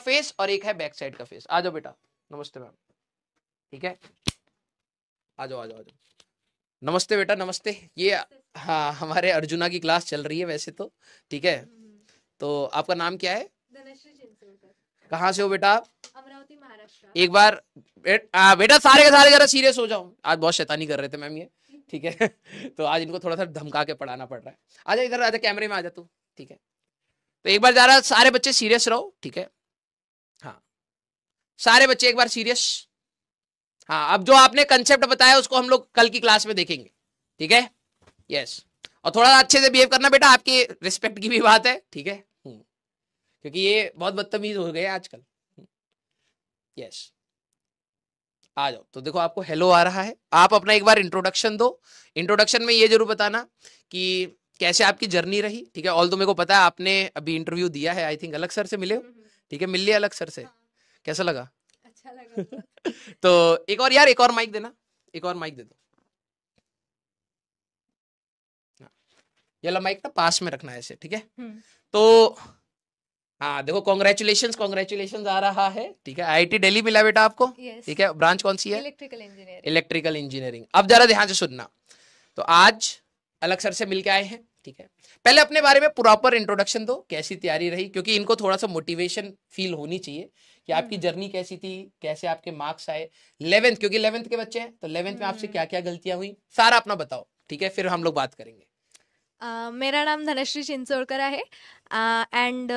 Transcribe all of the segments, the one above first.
Face और एक है बैक साइड का फेस आ जाओ बेटा नमस्ते मैम ठीक है आ जाओ आ जाओ आ जाओ नमस्ते बेटा नमस्ते ये हाँ हमारे अर्जुना की क्लास चल रही है वैसे तो ठीक है हम्म. तो आपका नाम क्या है कहाँ से हो बेटा आप एक बार बेट, आ, बेटा सारे के सारे जरा सीरियस हो जाओ आज बहुत शैतानी कर रहे थे मैम ये ठीक है तो आज इनको थोड़ा सा धमका के पढ़ाना पड़ रहा है आजा इधर आजा कैमरे में आजा तू ठीक है तो एक बार जरा सारे बच्चे सीरियस रहो ठीक है सारे बच्चे एक बार सीरियस हाँ अब जो आपने कंसेप्ट बताया उसको हम लोग कल की क्लास में देखेंगे ठीक है यस और थोड़ा अच्छे से बिहेव करना बेटा आपकी रिस्पेक्ट की भी बात है ठीक है हम्म। क्योंकि ये बहुत बदतमीज हो गए आजकल यस हम्म। आ जाओ तो देखो आपको हेलो आ रहा है आप अपना एक बार इंट्रोडक्शन दो इंट्रोडक्शन में ये जरूर बताना कि कैसे आपकी जर्नी रही ठीक है ऑल तो मेरे को पता है आपने अभी इंटरव्यू दिया है आई थिंक अलग सर से मिले हो हम्म, ठीक है मिल लिया अलग सर से हाँ। कैसा लगा अच्छा लगा तो।, तो एक और यार एक और माइक देना एक और माइक दे दो हाँ। ये माइक तो पास में रखना है ऐसे ठीक है हम्म। तो हाँ देखो कॉन्ग्रेचुलेशन कॉन्ग्रेचुलेशन आ रहा है ठीक है आईआईटी दिल्ली मिला बेटा आपको ठीक है ब्रांच कौन सी है इलेक्ट्रिकल इंजीनियरिंग इलेक्ट्रिकल इंजीनियरिंग अब जरा ध्यान से सुनना तो आज अलग सर से मिलके आए हैं ठीक है पहले अपने बारे में प्रॉपर इंट्रोडक्शन दो कैसी तैयारी रही क्योंकि इनको थोड़ा सा मोटिवेशन फील होनी चाहिए कि आपकी जर्नी हम्म। कैसी थी कैसे आपके मार्क्स आए लेवेंथ क्योंकि लेवेंथ के बच्चे हैं तो लेवेंथ में आपसे हम्म। क्या क्या गलतियां हुई सारा अपना बताओ ठीक है फिर हम लोग बात करेंगे Uh, मेरा नाम धनश्री चिंसोड़कर है एंड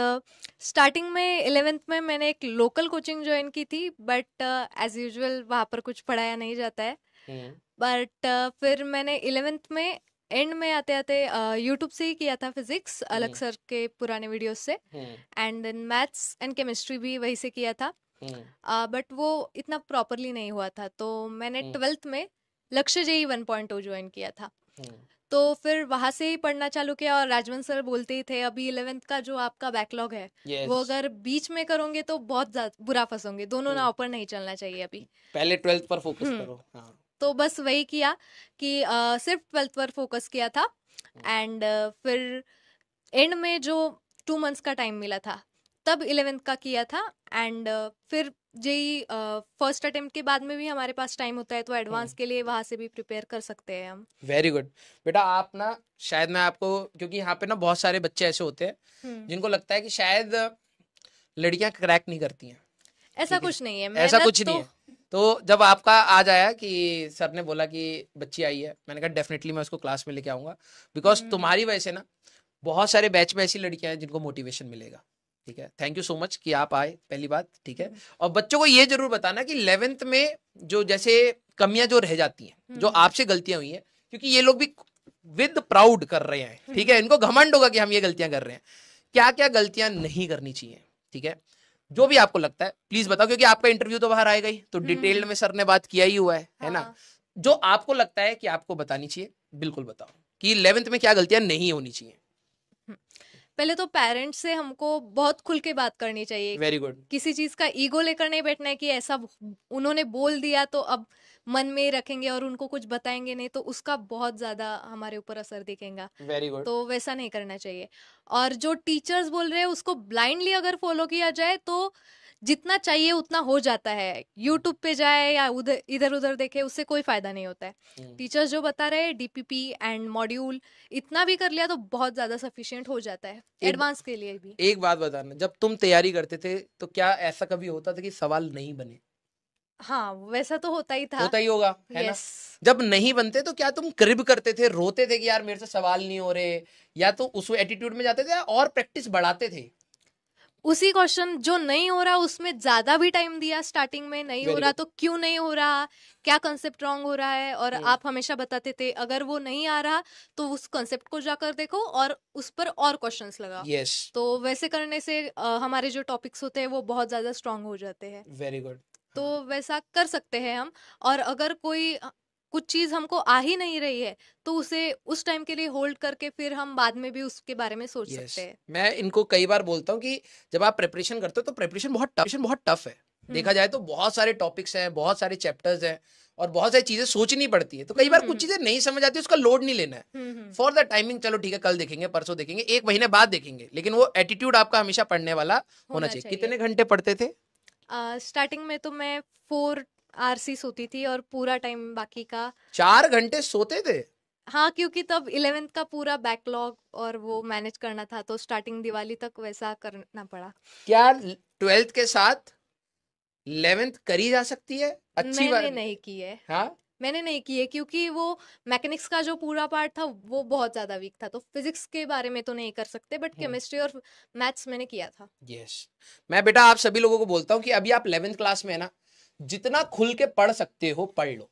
स्टार्टिंग में इलेवेंथ में मैंने एक लोकल कोचिंग ज्वाइन की थी बट एज यूजल वहाँ पर कुछ पढ़ाया नहीं जाता है बट hmm. uh, फिर मैंने इलेवेंथ में एंड में आते आते यूट्यूब से ही किया था फिजिक्स हम्म। अलग सर के पुराने वीडियोस से and then maths and chemistry भी वहीं से किया था बट हम्म। वो इतना प्रॉपरली नहीं हुआ था तो मैंने ट्वेल्थ हम्म। में लक्ष्य जेई वन पॉइंट ज्वाइन किया था तो फिर वहां से ही पढ़ना चालू किया और राजवंत सर बोलते ही थे अभी इलेवेंथ का जो आपका बैकलॉग है yes. वो अगर बीच में करोगे तो बहुत बुरा फंसोगे दोनों ना ऊपर नहीं चलना चाहिए अभी पहले ट्वेल्थ पर फोकस करो हाँ। तो बस वही किया कि आ, सिर्फ ट्वेल्थ पर फोकस किया था एंड फिर एंड में जो टू मंथ्स का टाइम मिला था तब इलेवेंथ का किया था एंड फिर जी फर्स्ट अटेम्प्ट के बाद में भी हमारे पास टाइम होता है तो एडवांस हम्म। के लिए वहां से भी प्रिपेयर कर सकते हैं हम वेरी गुड बेटा आप ना शायद मैं आपको क्योंकि यहाँ पे ना बहुत सारे बच्चे ऐसे होते हैं हम्म। जिनको लगता है कि शायद लड़कियां क्रैक नहीं करती हैं ऐसा कुछ नहीं है ऐसा कुछ नहीं तो है तो जब आपका आ जाया कि सर ने बोला कि बच्ची आई है मैंने कहा डेफिनेटली मैं उसको क्लास में लेके आऊँगा बिकॉज हम्म। तुम्हारी वजह से ना बहुत सारे बैच में ऐसी लड़कियाँ हैं जिनको मोटिवेशन मिलेगा ठीक है थैंक यू सो मच कि आप आए पहली बात ठीक है हम्म। और बच्चों को ये जरूर बताना कि इलेवेंथ में जो जैसे कमियां जो रह जाती हैं जो हम्म। आपसे गलतियां हुई हैं क्योंकि ये लोग भी विद प्राउड कर रहे हैं ठीक है इनको घमंड होगा कि हम ये गलतियां कर रहे हैं क्या क्या गलतियां नहीं करनी चाहिए ठीक है जो भी आपको लगता है प्लीज बताओ क्योंकि आपका इंटरव्यू तो बाहर आएगा ही तो डिटेल हम्म, हम्म। में सर ने बात किया ही हुआ है है ना हाँ। जो आपको लगता है कि आपको बतानी चाहिए बिल्कुल बताओ कि इलेवेंथ में क्या गलतियां नहीं होनी चाहिए पहले तो पेरेंट्स से हमको बहुत खुल के बात करनी चाहिए वेरी गुड किसी चीज का ईगो लेकर नहीं बैठना है कि ऐसा उन्होंने बोल दिया तो अब मन में रखेंगे और उनको कुछ बताएंगे नहीं तो उसका बहुत ज्यादा हमारे ऊपर असर दिखेगा वेरी गुड तो वैसा नहीं करना चाहिए और जो टीचर्स बोल रहे हैं उसको ब्लाइंडली अगर फॉलो किया जाए तो जितना चाहिए उतना हो जाता है यूट्यूब पे जाए या उधर इधर उधर देखे उससे कोई फायदा नहीं होता है टीचर्स हम्म। जो बता रहे हैं डीपीपी एंड मॉड्यूल इतना भी कर लिया तो बहुत ज्यादा सफिशियंट हो जाता है एडवांस के लिए भी एक बात बताना जब तुम तैयारी करते थे तो क्या ऐसा कभी होता था कि सवाल नहीं बने हाँ वैसा तो होता ही था होता ही होगा है yes. ना जब नहीं बनते तो क्या तुम करीब करते थे रोते थे कि यार मेरे से सवाल नहीं हो रहे या तो उस एटीट्यूड में जाते थे और प्रैक्टिस बढ़ाते थे उसी क्वेश्चन जो नहीं हो रहा उसमें ज्यादा भी टाइम दिया स्टार्टिंग में नहीं हो रहा तो क्यों नहीं हो रहा क्या कंसेप्ट रॉन्ग हो रहा है और hmm. आप हमेशा बताते थे अगर वो नहीं आ रहा तो उस कंसेप्ट को जाकर देखो और उस पर और क्वेश्चन लगाओ yes. तो वैसे करने से आ, हमारे जो टॉपिक्स होते हैं वो बहुत ज्यादा स्ट्रांग हो जाते हैं वेरी गुड तो हाँ। वैसा कर सकते हैं हम और अगर कोई कुछ चीज़ हमको आ ही नहीं रही है तो उसे उस टाइम के लिए होल्ड करके फिर हम बाद में भी उसके बारे में सोच yes. सकते हैं मैं इनको कई बार बोलता हूँ कि जब आप प्रिपरेशन करते हो तो प्रिपरेशन बहुत टफ बहुत टफ है हम्म। देखा जाए तो बहुत सारे टॉपिक्स हैं बहुत सारे चैप्टर्स हैं और बहुत सारी चीजें सोचनी पड़ती है तो कई बार हम्म, कुछ हम्म। चीजें नहीं समझ आती उसका लोड नहीं लेना है फॉर द टाइमिंग चलो ठीक है कल देखेंगे परसों देखेंगे एक महीने बाद देखेंगे लेकिन वो एटीट्यूड आपका हमेशा पढ़ने वाला होना, होना चाहिए।, चाहिए कितने घंटे पढ़ते थे स्टार्टिंग uh, में तो मैं फोर आरसी सोती थी और पूरा टाइम बाकी का चार घंटे सोते थे हाँ क्योंकि तब इलेवेंथ का पूरा बैकलॉग और वो मैनेज करना था तो स्टार्टिंग दिवाली तक वैसा करना पड़ा क्या ट्वेल्थ के साथ इलेवेंथ करी जा सकती है अच्छी मैंने नहीं की है हा? मैंने नहीं की है क्योंकि वो मैकेनिक्स का जो पूरा पार्ट था वो बहुत ज्यादा वीक था तो फिजिक्स के बारे में तो नहीं कर सकते बट केमिस्ट्री हम्म। और मैथ्स मैंने किया था यस yes. मैं बेटा आप सभी लोगों को बोलता हूँ कि अभी आप इलेवेंथ क्लास में है ना जितना खुल के पढ़ सकते हो पढ़ लो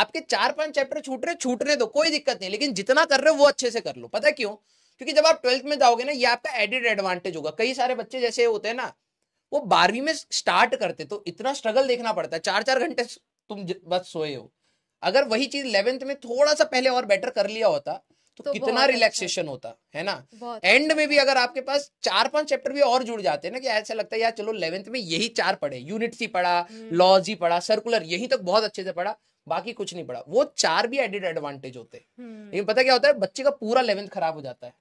आपके चार पांच चैप्टर छूट रहे छूटने दो कोई दिक्कत नहीं लेकिन जितना कर रहे हो वो अच्छे से कर लो पता क्यों क्योंकि जब आप ट्वेल्थ में जाओगे ना ये आपका एडिड एडवांटेज होगा कई सारे बच्चे जैसे होते हैं ना वो बारहवीं में स्टार्ट करते तो इतना स्ट्रगल देखना पड़ता है चार चार घंटे तुम बस सोए हो अगर वही चीज इलेवेंथ में थोड़ा सा पहले और बेटर कर लिया होता तो, तो, कितना रिलैक्सेशन अच्छा। होता है ना एंड अच्छा में भी अगर आपके पास चार पांच चैप्टर भी और जुड़ जाते हैं ना कि ऐसा लगता है यार चलो इलेवेंथ में यही चार पढ़े यूनिट ही पढ़ा लॉज हम्म। ही पढ़ा सर्कुलर यही तक बहुत अच्छे से पढ़ा बाकी कुछ नहीं पढ़ा वो चार भी एडिड एडवांटेज होते हैं हम्म। लेकिन पता क्या होता है बच्चे का पूरा इलेवेंथ खराब हो जाता है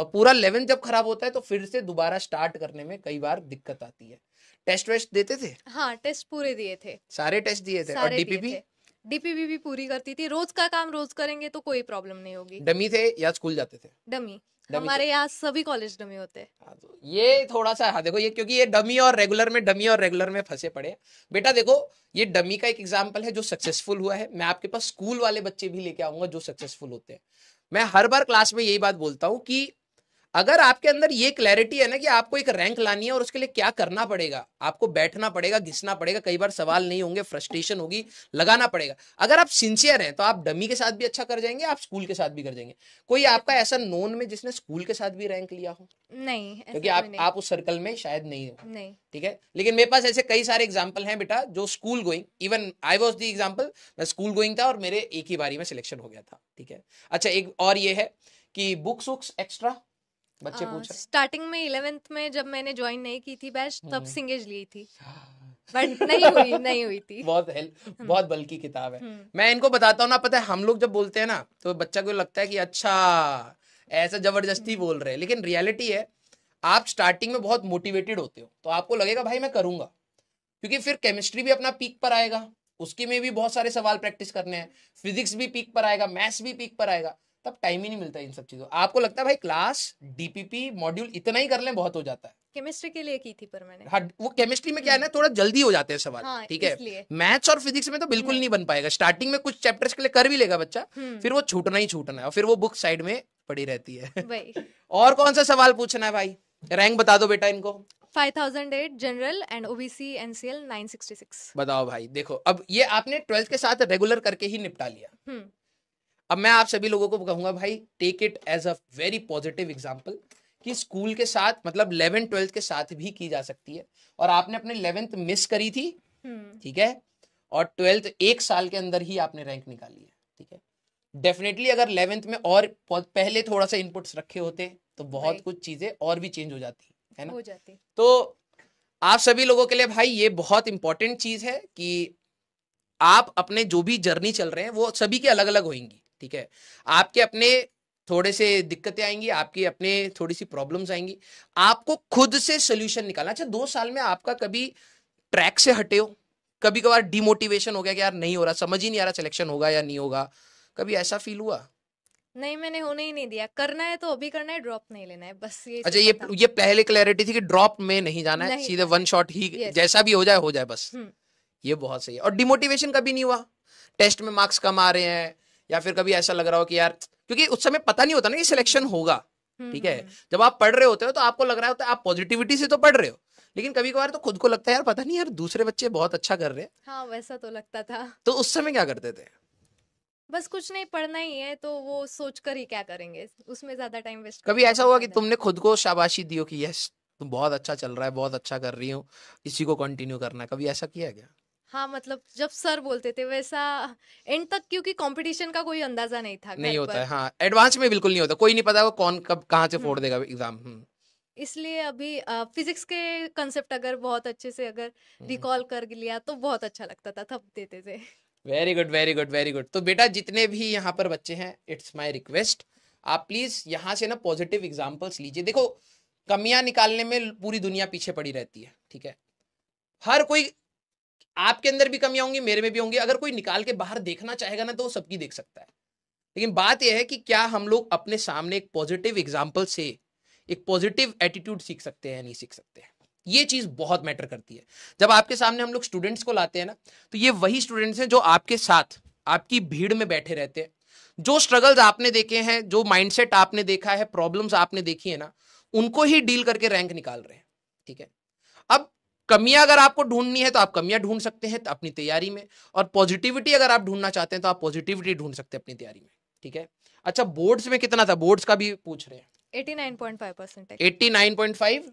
और पूरा इलेवेंथ जब खराब होता है तो फिर से दोबारा स्टार्ट करने में कई बार दिक्कत आती है टेस्ट वेस्ट देते थे हाँ टेस्ट पूरे दिए थे सारे टेस्ट दिए थे और डीपीपी डीपीबी भी पूरी करती थी रोज का काम रोज करेंगे तो कोई प्रॉब्लम नहीं होगी डमी थे या स्कूल जाते थे डमी हमारे यहाँ सभी कॉलेज डमी होते हैं हाँ, तो ये थोड़ा सा हाँ देखो ये क्योंकि ये डमी और रेगुलर में डमी और रेगुलर में फंसे पड़े बेटा देखो ये डमी का एक एग्जाम्पल है जो सक्सेसफुल हुआ है मैं आपके पास स्कूल वाले बच्चे भी लेके आऊंगा जो सक्सेसफुल होते हैं मैं हर बार क्लास में यही बात बोलता हूँ कि अगर आपके अंदर ये क्लैरिटी है ना कि आपको एक रैंक लानी है और उसके लिए क्या करना पड़ेगा आपको बैठना पड़ेगा घिसना पड़ेगा कई बार सवाल नहीं होंगे फ्रस्ट्रेशन होगी लगाना पड़ेगा अगर आप सिंसियर हैं तो आप डमी के साथ भी अच्छा कर जाएंगे आप स्कूल के साथ भी कर जाएंगे कोई आपका ऐसा नोन में जिसने स्कूल के साथ भी रैंक लिया हो नहीं क्योंकि आप नहीं। आप उस सर्कल में शायद नहीं हो ठीक है लेकिन मेरे पास ऐसे कई सारे एग्जाम्पल हैं बेटा जो school going even I was the example मैं स्कूल गोइंग था और मेरे एक ही बारी में सिलेक्शन हो गया था ठीक है अच्छा एक और ये है कि बुक्स वुक्स एक्स्ट्रा बच्चे पूछ रहे स्टार्टिंग में इलेवेंथ में जब मैंने ज्वाइन नहीं की थी बैच तब सिंगेज हम्म। ली थी बट नहीं हुई नहीं हुई थी बहुत हम्म। बहुत बल्कि किताब है हम्म। मैं इनको बताता हूँ ना पता है हम लोग जब बोलते हैं ना तो बच्चा को लगता है कि अच्छा ऐसा जबरदस्ती बोल रहे हैं लेकिन रियलिटी है आप स्टार्टिंग में बहुत मोटिवेटेड होते हो तो आपको लगेगा भाई मैं करूंगा क्योंकि फिर केमिस्ट्री भी अपना पीक पर आएगा उसके में भी बहुत सारे सवाल प्रैक्टिस करने हैं फिजिक्स भी पीक पर आएगा मैथ्स भी पीक पर आएगा तब टाइम ही नहीं मिलता इन सब चीजों आपको लगता है भाई क्लास डीपीपी मॉड्यूल इतना ही कर ले बहुत हो जाता है केमिस्ट्री के लिए की थी पर मैंने हाँ वो केमिस्ट्री में क्या है ना हम्म। थोड़ा जल्दी हो जाते हैं सवाल हाँ, ठीक हाँ, है मैथ्स और फिजिक्स में तो बिल्कुल हम्म। नहीं बन पाएगा स्टार्टिंग में कुछ चैप्टर्स के लिए कर भी लेगा बच्चा हम्म। फिर वो छूटना ही छूटना है और फिर वो बुक साइड में पड़ी रहती है और कौन सा सवाल पूछना है भाई रैंक बता दो बेटा इनको जनरल एंड ओबीसी एनसीएल 966 बताओ भाई देखो अब ये आपने ट्वेल्थ के साथ रेगुलर करके ही निपटा लिया अब मैं आप सभी लोगों को कहूंगा भाई take it as a very positive example कि स्कूल के साथ मतलब इलेवेंथ ट्वेल्थ के साथ भी की जा सकती है और आपने अपने इलेवेंथ मिस करी थी हम्म। ठीक है और ट्वेल्थ एक साल के अंदर ही आपने रैंक निकाली है ठीक है डेफिनेटली अगर इलेवेंथ में और पहले थोड़ा सा इनपुट्स रखे होते तो बहुत कुछ चीजें और भी चेंज हो जाती है ना हो जाती तो आप सभी लोगों के लिए भाई ये बहुत इंपॉर्टेंट चीज है कि आप अपने जो भी जर्नी चल रहे हैं वो सभी के अलग अलग होंगी ठीक है आपके अपने थोड़े से दिक्कतें आएंगी आपकी अपने थोड़ी सी प्रॉब्लम्स आएंगी आपको खुद से सोल्यूशन निकालना अच्छा दो साल में आपका कभी ट्रैक से हटे हो कभी कभार डिमोटिवेशन हो गया कि यार नहीं हो रहा समझ ही नहीं आ रहा सिलेक्शन होगा या नहीं होगा कभी ऐसा फील हुआ नहीं मैंने होने ही नहीं दिया करना है तो अभी करना है ड्रॉप नहीं लेना है बस ये अच्छा ये ये पहले क्लैरिटी थी कि ड्रॉप में नहीं जाना नहीं, है सीधे वन शॉट ही जैसा भी हो जाए हो जाए बस हम्म। ये बहुत सही है और डिमोटिवेशन कभी नहीं हुआ टेस्ट में मार्क्स कम आ रहे हैं या फिर कभी ऐसा लग रहा हो कि यार क्योंकि उस समय पता नहीं होता ना कि सिलेक्शन होगा हम्म, ठीक है हम्म। जब आप पढ़ रहे होते हो तो आपको लग रहा होता है आप पॉजिटिविटी से तो पढ़ रहे हो लेकिन कभी कभार तो खुद को लगता है यार पता नहीं यार दूसरे बच्चे बहुत अच्छा कर रहे हैं हाँ वैसा तो लगता था तो उस समय क्या करते थे बस कुछ नहीं पढ़ना ही है तो वो सोच कर ही क्या करेंगे उसमें ज्यादा टाइम वेस्ट कभी ऐसा हुआ कि तुमने खुद को शाबाशी दियो कि यस तुम बहुत अच्छा चल रहा है बहुत अच्छा कर रही हूँ इसी को कंटिन्यू करना है कभी ऐसा किया क्या हाँ मतलब जब सर बोलते थे वैसा एंड तक क्योंकि कंपटीशन का कोई अंदाजा नहीं था नहीं होता है हाँ एडवांस में बिल्कुल नहीं होता कोई नहीं पता वो कौन कब कहाँ से फोड़ हम्म। देगा एग्जाम हम्म। इसलिए अभी आ, फिजिक्स के कंसेप्ट अगर बहुत अच्छे से अगर रिकॉल हम्म। कर लिया तो बहुत अच्छा लगता था थप देते थे very good very good very good तो बेटा जितने भी यहाँ पर बच्चे हैं इट्स माई रिक्वेस्ट आप प्लीज यहाँ से ना पॉजिटिव एग्जाम्पल्स लीजिए देखो कमियां निकालने में पूरी दुनिया पीछे पड़ी रहती है ठीक है हर कोई आपके अंदर भी कमियां होंगी मेरे में भी होंगी अगर कोई निकाल के बाहर देखना चाहेगा ना तो वो सबकी देख सकता है लेकिन बात यह है कि क्या हम लोग अपने सामने एक पॉजिटिव एग्जाम्पल से एक पॉजिटिव एटीट्यूड सीख सकते हैं नहीं सीख सकते हैं ये चीज बहुत मैटर करती है जब आपके सामने हम लोग स्टूडेंट्स को लाते हैं ना तो ये वही स्टूडेंट्स हैं जो आपके साथ आपकी भीड़ में बैठे रहते हैं जो स्ट्रगल्स आपने देखे हैं जो माइंडसेट आपने देखा है प्रॉब्लम्स आपने देखी है ना उनको ही डील करके रैंक निकाल रहे हैं ठीक है अब कमियां अगर आपको ढूंढनी है तो आप कमियां ढूंढ सकते हैं अपनी तैयारी में और पॉजिटिविटी अगर आप ढूंढना चाहते हैं तो आप पॉजिटिविटी ढूंढ सकते हैं अपनी तैयारी में ठीक है अच्छा बोर्ड्स में कितना था बोर्ड्स का भी पूछ रहे हैं 89.5 परसेंट 89.5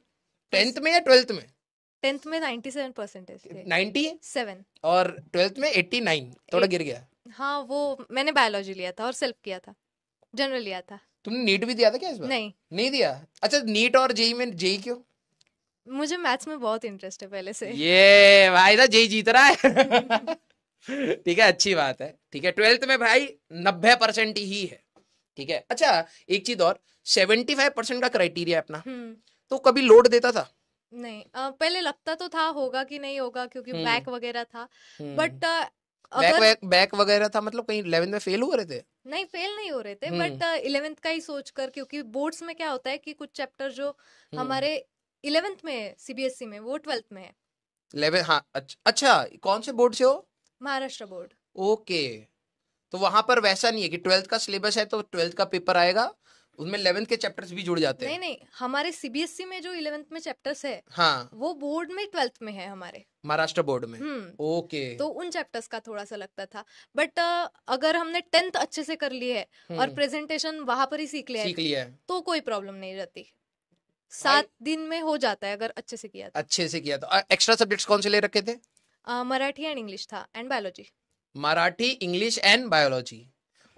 टेंथ में या ट्वेल्थ में टेंथ में सेवन परसेंटेज सेवन और ट्वेल्थ में एट्टी नाइन थोड़ा गिर गया हाँ वो मैंने बायोलॉजी लिया था और सेल्फ किया था जनरल लिया था तुमने नीट भी दिया था क्या इस बार नहीं नहीं दिया अच्छा नीट और जेई में जेई क्यों मुझे मैथ्स में बहुत इंटरेस्ट है पहले से ये भाई था जे जीत रहा है ठीक है अच्छी बात है ठीक है ट्वेल्थ में भाई नब्बे परसेंट ही है ठीक है अच्छा एक चीज और सेवेंटी फाइव परसेंट का क्राइटेरिया अपना हम्म। तो कभी लोड देता था नहीं आ, पहले लगता तो था होगा कि नहीं होगा क्योंकि बैक हम्म। वगैरह था बट बैक, बैक वगैरह था मतलब कहीं इलेवेंथ में फेल हो रहे थे नहीं फेल नहीं हो रहे थे बट हम्म। इलेवेंथ का ही सोचकर क्योंकि बोर्ड्स में क्या होता है कि कुछ चैप्टर जो हमारे इलेवेंथ में है सीबीएसई e में वो ट्वेल्थ में है हाँ अच्छा अच्छा कौन से बोर्ड से हो महाराष्ट्र बोर्ड ओके तो वहां पर वैसा नहीं है कि ट्वेल्थ का सिलेबस है तो ट्वेल्थ का पेपर आएगा उसमें इलेवेंथ के चैप्टर्स भी जुड़ जाते हैं नहीं नहीं हमारे सीबीएसई e में जो इलेवेंथ में चैप्टर्स है हाँ वो बोर्ड में ट्वेल्थ में है हमारे महाराष्ट्र बोर्ड में हम्म। ओके तो उन चैप्टर्स का थोड़ा सा लगता था बट अगर हमने टेंथ अच्छे से कर ली है और हम्म। प्रेजेंटेशन वहां पर ही सीख लिया है, सीख लिया है तो कोई प्रॉब्लम नहीं रहती सात दिन में हो जाता है अगर अच्छे से किया तो। अच्छे से किया तो एक्स्ट्रा सब्जेक्ट्स कौन से ले रखे थे मराठी एंड इंग्लिश था and biology Marathi English and biology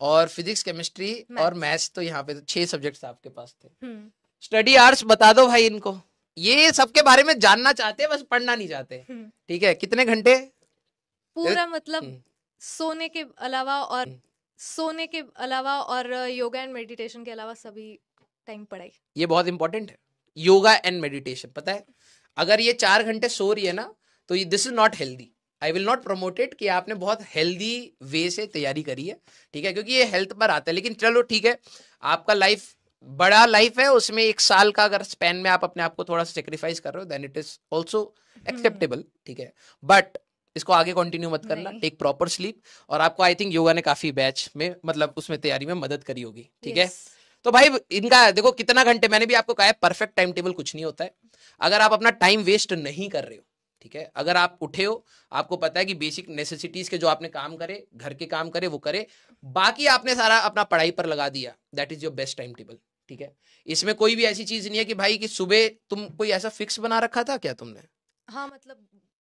और फिजिक्स केमिस्ट्री और मैथ्स तो यहाँ पे छह सब्जेक्ट्स आपके पास थे स्टडी हम्म। आर्ट्स बता दो भाई इनको ये सबके बारे में जानना चाहते हैं बस पढ़ना नहीं चाहते हम्म। ठीक है कितने घंटे पूरा हम्म। मतलब सोने के अलावा और सोने के अलावा और योगा एंड मेडिटेशन के अलावा सभी टाइम पढ़ाई ये बहुत इंपॉर्टेंट है योगा एंड मेडिटेशन पता है अगर ये चार घंटे सो रही है ना तो ये this is not healthy I will not promote it कि आपने बहुत हेल्दी वे से तैयारी करी है ठीक है क्योंकि ये हेल्थ पर आता है लेकिन चलो ठीक है आपका लाइफ बड़ा लाइफ है उसमें एक साल का अगर स्पेन में आप अपने आप को थोड़ा सेक्रीफाइस कर रहे हो then it is also acceptable ठीक है बट इसको आगे कंटिन्यू मत करना टेक प्रॉपर स्लीप और आपको आई थिंक योगा ने काफी बैच में मतलब उसमें तैयारी में मदद करी होगी ठीक yes. है तो भाई इनका देखो कितना घंटे मैंने भी आपको कहा है परफेक्ट टाइम टेबल कुछ नहीं होता है अगर आप अपना टाइम वेस्ट नहीं कर रहे हो ठीक है अगर आप उठे हो आपको पता है कि बेसिक नेसेसिटीज के जो आपने काम करे घर के काम करे वो करे बाकी आपने सारा अपना पढ़ाई पर लगा दिया that is your best time table ठीक है इसमें कोई भी ऐसी चीज नहीं है कि भाई कि सुबह तुम कोई ऐसा फिक्स बना रखा था क्या तुमने हाँ मतलब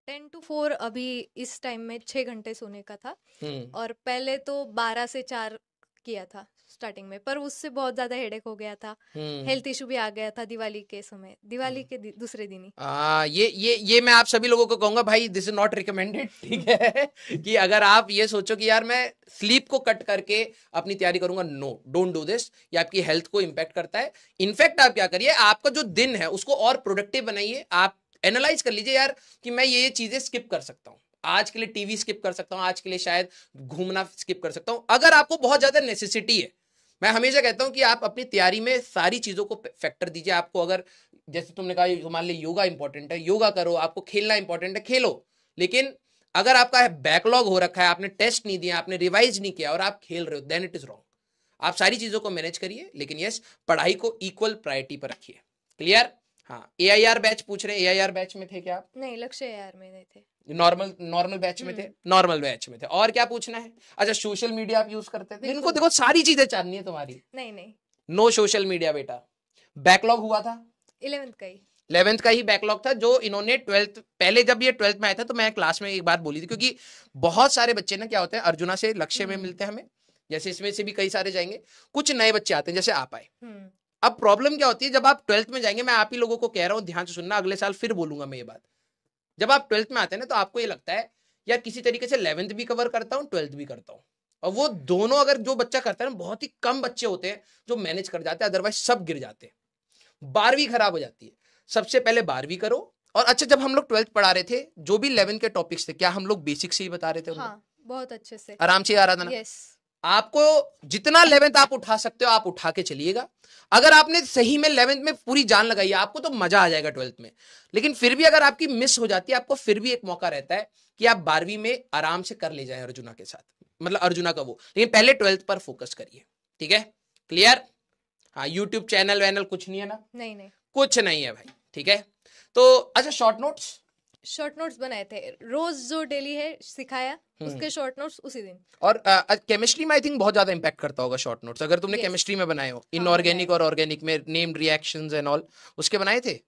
टेन टू फोर अभी इस टाइम में छह घंटे सोने का था हम्म। और पहले तो बारह से चार किया था स्टार्टिंग में पर उससे बहुत ज्यादा हेडेक हो गया था हेल्थ हम्म। इशू भी आ गया था दिवाली के समय दिवाली हम्म। के दि, दूसरे दिन ही आ, ये ये ये मैं आप सभी लोगों को कहूंगा भाई दिस इज नॉट रिकमेंडेड ठीक है कि अगर आप ये सोचो कि यार मैं स्लीप को कट करके अपनी तैयारी करूंगा नो डोंट डू दिस ये आपकी हेल्थ को इम्पैक्ट करता है इनफैक्ट आप क्या करिए आपका जो दिन है उसको और प्रोडक्टिव बनाइए आप एनालाइज कर लीजिए यार कि मैं ये ये चीजें स्किप कर सकता हूँ आज के लिए टीवी स्किप कर सकता हूं आज के लिए शायद घूमना स्किप कर सकता हूं अगर आपको बहुत ज्यादा नेसेसिटी है मैं हमेशा कहता हूं कि आप अपनी तैयारी में सारी चीज़ों को फैक्टर दीजिए आपको अगर जैसे तुमने कहा मान लिया योगा इंपॉर्टेंट है योगा करो आपको खेलना इंपॉर्टेंट है खेलो लेकिन अगर आपका बैकलॉग हो रखा है आपने टेस्ट नहीं दिया आपने रिवाइज नहीं किया और आप खेल रहे हो देन इट इज रॉन्ग आप सारी चीज़ों को मैनेज करिए लेकिन यस पढ़ाई को इक्वल प्रायोरिटी पर रखिए क्लियर हाँ ए बैच पूछ रहे हैं ए बैच में थे क्या नहीं लक्ष्य में नहीं थे नॉर्मल नॉर्मल बैच में थे नॉर्मल हम्म। बैच में थे और क्या पूछना है अच्छा सोशल मीडिया आप यूज करते थे इनको देखो सारी चीजें चाहनी है तुम्हारी नहीं नहीं नो सोशल मीडिया बेटा बैकलॉग हुआ था इलेवेंथ का ही इलेवेंथ का ही बैकलॉग था जो इन्होंने ट्वेल्थ पहले जब ये ट्वेल्थ में आया था तो मैं क्लास में एक बार बोली थी क्योंकि बहुत सारे बच्चे ना क्या होते हैं अर्जुना से लक्ष्य में हम्म। मिलते हैं हमें जैसे इसमें से भी कई सारे जाएंगे कुछ नए बच्चे आते हैं जैसे आप आए हम्म। अब प्रॉब्लम क्या होती है जब आप ट्वेल्थ में जाएंगे मैं आप ही लोगों को कह रहा हूँ ध्यान से सुनना अगले साल फिर बोलूंगा मैं ये बात जब आप ट्वेल्थ में आते हैं ना तो आपको ये लगता है यार किसी तरीके से इलेवंथ भी कवर करता हूँ ट्वेल्थ भी करता हूँ और वो दोनों अगर जो बच्चा करता है ना बहुत ही कम बच्चे होते हैं जो मैनेज कर जाते हैं अदरवाइज सब गिर जाते हैं बारहवीं खराब हो जाती है सबसे पहले बारहवीं करो और अच्छा जब हम लोग ट्वेल्थ पढ़ा रहे थे जो भी इलेवन के टॉपिक्स थे क्या हम लोग बेसिक से ही बता रहे थे हाँ, बहुत अच्छे से आराम से आराधना यस आपको जितना लेवेंथ आप उठा सकते हो आप उठा के चलिएगा अगर आपने सही में लेवेंथ में पूरी जान लगाई है आपको तो मजा आ जाएगा ट्वेल्थ में लेकिन फिर भी अगर आपकी मिस हो जाती है आपको फिर भी एक मौका रहता है कि आप बारहवीं में आराम से कर ले जाए अर्जुना के साथ मतलब अर्जुना का वो लेकिन पहले ट्वेल्थ पर फोकस करिए ठीक है क्लियर हाँ यूट्यूब चैनल वैनल कुछ नहीं है ना नहीं नहीं कुछ नहीं है भाई ठीक है तो अच्छा शॉर्ट नोट्स शॉर्ट नोट्स बनाए थे रोज जो डेली है सिखाया हम्म। उसके शॉर्ट नोट्स उसी दिन और केमिस्ट्री में आई थिंक बहुत ज्यादा इम्पैक्ट करता होगा शॉर्ट नोट्स अगर तुमने केमिस्ट्री में बनाए हो इनऑर्गेनिक हाँ, और ऑर्गेनिक में नेम्ड रिएक्शंस एंड ऑल उसके बनाए थे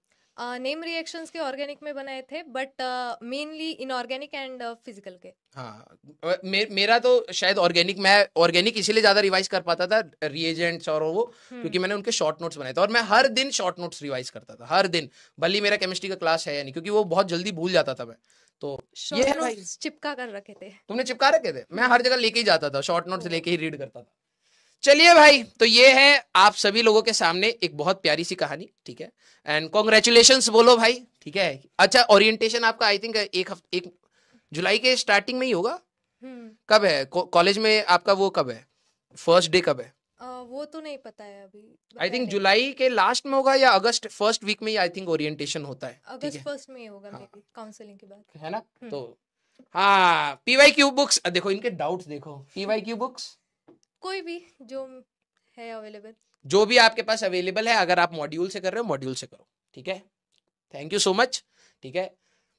नेम रिएक्शंस के ऑर्गेनिक में बनाए थे but mainly inorganic and physical के हाँ मे, मेरा तो शायद ऑर्गेनिक मैं ऑर्गेनिक इसीलिए ज्यादा रिवाइज कर पाता था रिएजेंट्स और वो हम्म। क्योंकि मैंने उनके शॉर्ट नोट्स बनाए थे और मैं हर दिन शॉर्ट नोट्स रिवाइज करता था हर दिन भले मेरा केमिस्ट्री का क्लास है या नहीं क्योंकि वो बहुत जल्दी भूल जाता था मैं तो ये चिपका कर रखे थे तुमने चिपका रखे थे मैं हर जगह लेके ही जाता था शॉर्ट नोट्स लेके ही रीड करता था चलिए भाई तो ये है आप सभी लोगों के सामने एक बहुत प्यारी सी कहानी ठीक है एंड कॉन्ग्रेचुलेशन बोलो भाई ठीक है अच्छा ओरिएंटेशन आपका आई थिंक एक हफ्ते एक जुलाई के स्टार्टिंग में ही होगा हम्म। कब है कॉलेज में आपका वो कब है फर्स्ट डे कब है Uh, वो तो नहीं पता है अभी आई थिंक जुलाई के लास्ट में होगा या अगस्त फर्स्ट वीक में आई थिंक ओरिएंटेशन होता है अगस्त फर्स्ट में होगा हाँ. काउंसलिंग के बाद है ना हम्म। तो हाँ पीवाई क्यू बुक्स देखो इनके डाउट देखो पीवाई क्यू बुक्स कोई भी जो है अवेलेबल जो भी आपके पास अवेलेबल है अगर आप मॉड्यूल से कर रहे हो मॉड्यूल से करो ठीक है थैंक यू सो मच ठीक है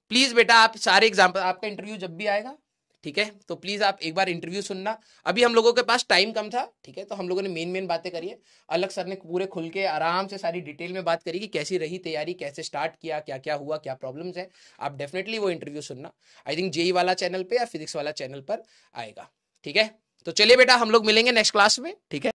प्लीज बेटा आप सारे एग्जाम्पल आपका इंटरव्यू जब भी आएगा ठीक है तो प्लीज आप एक बार इंटरव्यू सुनना अभी हम लोगों के पास टाइम कम था ठीक है तो हम लोगों ने मेन मेन बातें करी है अलग सर ने पूरे खुल के आराम से सारी डिटेल में बात करी कि कैसी रही तैयारी कैसे स्टार्ट किया क्या क्या हुआ क्या प्रॉब्लम्स है आप डेफिनेटली वो इंटरव्यू सुनना आई थिंक जेई वाला चैनल पे या फिजिक्स वाला चैनल पर आएगा ठीक है तो चलिए बेटा हम लोग मिलेंगे नेक्स्ट क्लास में ठीक है